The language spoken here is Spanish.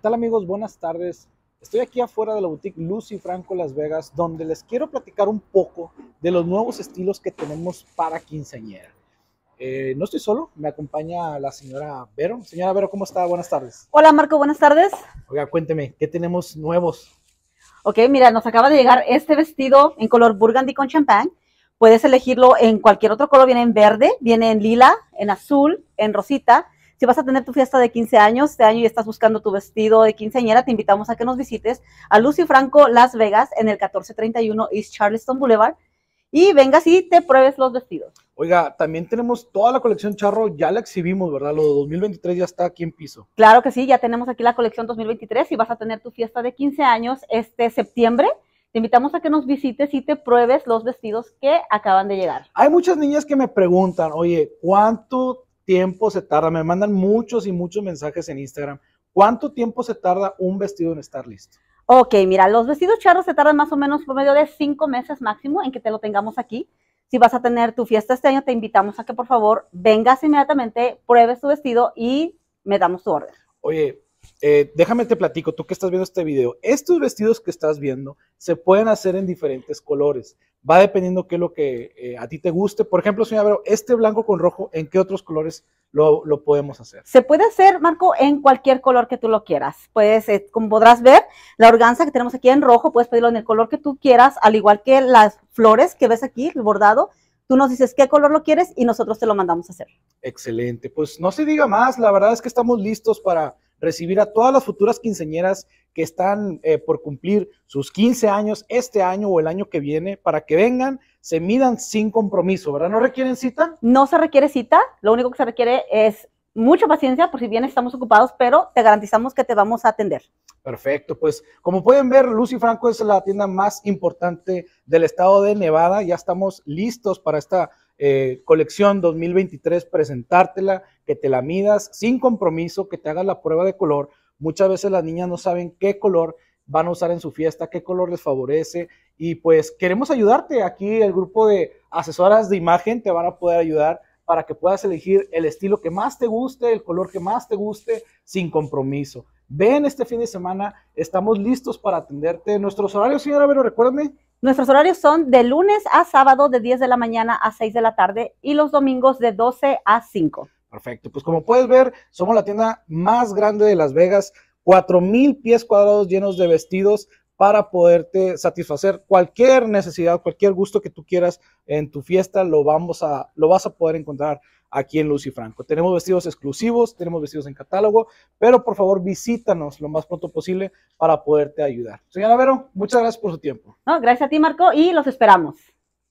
¿Qué tal amigos? Buenas tardes. Estoy aquí afuera de la boutique Lucy Franco Las Vegas, donde les quiero platicar un poco de los nuevos estilos que tenemos para quinceañera. Eh, no estoy solo, me acompaña la señora Vero. Señora Vero, ¿cómo está? Buenas tardes. Hola Marco, buenas tardes. Oiga, cuénteme, ¿qué tenemos nuevos? Ok, mira, nos acaba de llegar este vestido en color burgundy con champán. Puedes elegirlo en cualquier otro color, viene en verde, viene en lila, en azul, en rosita si vas a tener tu fiesta de 15 años, este año y estás buscando tu vestido de quinceañera, te invitamos a que nos visites a Lucy Franco Las Vegas en el 1431 East Charleston Boulevard y vengas y te pruebes los vestidos. Oiga, también tenemos toda la colección Charro, ya la exhibimos, ¿verdad? Lo de 2023 ya está aquí en piso. Claro que sí, ya tenemos aquí la colección 2023 y vas a tener tu fiesta de 15 años este septiembre. Te invitamos a que nos visites y te pruebes los vestidos que acaban de llegar. Hay muchas niñas que me preguntan, oye, ¿cuánto tiempo se tarda? Me mandan muchos y muchos mensajes en Instagram. ¿Cuánto tiempo se tarda un vestido en estar listo? Ok, mira, los vestidos charros se tardan más o menos por medio de cinco meses máximo en que te lo tengamos aquí. Si vas a tener tu fiesta este año, te invitamos a que por favor vengas inmediatamente, pruebes tu vestido y me damos tu orden. Oye, eh, déjame te platico, tú que estás viendo este video, estos vestidos que estás viendo se pueden hacer en diferentes colores. Va dependiendo qué es lo que eh, a ti te guste. Por ejemplo, señora Vero, este blanco con rojo, ¿en qué otros colores lo, podemos hacer? Se puede hacer, Marco, en cualquier color que tú lo quieras. Puedes, eh, como podrás ver, la organza que tenemos aquí en rojo, puedes pedirlo en el color que tú quieras, al igual que las flores que ves aquí, el bordado, tú nos dices qué color lo quieres y nosotros te lo mandamos a hacer. Excelente, pues no se diga más, la verdad es que estamos listos para recibir a todas las futuras quinceñeras que están eh, por cumplir sus 15 años este año o el año que viene para que vengan, se midan sin compromiso, ¿verdad? ¿No requieren cita? No se requiere cita, lo único que se requiere es mucha paciencia, por si bien estamos ocupados, pero te garantizamos que te vamos a atender. Perfecto, pues como pueden ver, Lucy Franco es la tienda más importante del estado de Nevada. Ya estamos listos para esta eh, colección 2023, presentártela, que te la midas sin compromiso, que te hagas la prueba de color. Muchas veces las niñas no saben qué color van a usar en su fiesta, qué color les favorece y pues queremos ayudarte. Aquí el grupo de asesoras de imagen te van a poder ayudar para que puedas elegir el estilo que más te guste, el color que más te guste, sin compromiso. Ven este fin de semana, estamos listos para atenderte. Nuestros horarios, señora Vero, recuérdame. Nuestros horarios son de lunes a sábado de 10 de la mañana a 6 de la tarde y los domingos de 12 a 5. Perfecto, pues como puedes ver, somos la tienda más grande de Las Vegas, 4.000 pies cuadrados llenos de vestidos para poderte satisfacer cualquier necesidad, cualquier gusto que tú quieras en tu fiesta, lo, vamos a, lo vas a poder encontrar aquí en Lucy Franco. Tenemos vestidos exclusivos, tenemos vestidos en catálogo, pero por favor visítanos lo más pronto posible para poderte ayudar. Señora Vero, muchas gracias por su tiempo. No, gracias a ti, Marco, y los esperamos.